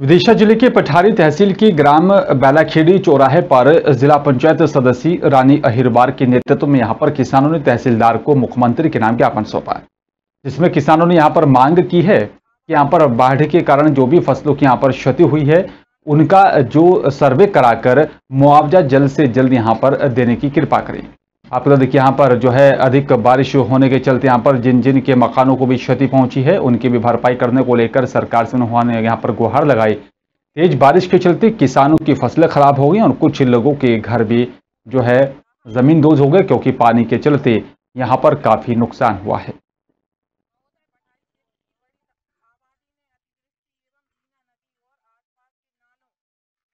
विदिशा जिले के पठारी तहसील की ग्राम बैलाखेड़ी चौराहे पर जिला पंचायत सदस्य रानी अहिरबार के नेतृत्व में यहां पर किसानों ने तहसीलदार को मुख्यमंत्री के नाम ज्ञापन सौंपा जिसमें किसानों ने यहां पर मांग की है कि यहां पर बाढ़ के कारण जो भी फसलों की यहां पर क्षति हुई है उनका जो सर्वे कराकर मुआवजा जल्द से जल्द यहाँ पर देने की कृपा करें आपको देखिए यहाँ पर जो है अधिक बारिश होने के चलते यहाँ पर जिन जिन के मकानों को भी क्षति पहुंची है उनकी भी भरपाई करने को लेकर सरकार से उन्होंने यहाँ पर गुहार लगाई तेज बारिश के चलते किसानों की फसलें खराब हो गई और कुछ लोगों के घर भी जो है जमीन दोज हो गए क्योंकि पानी के चलते यहाँ पर काफ़ी नुकसान हुआ है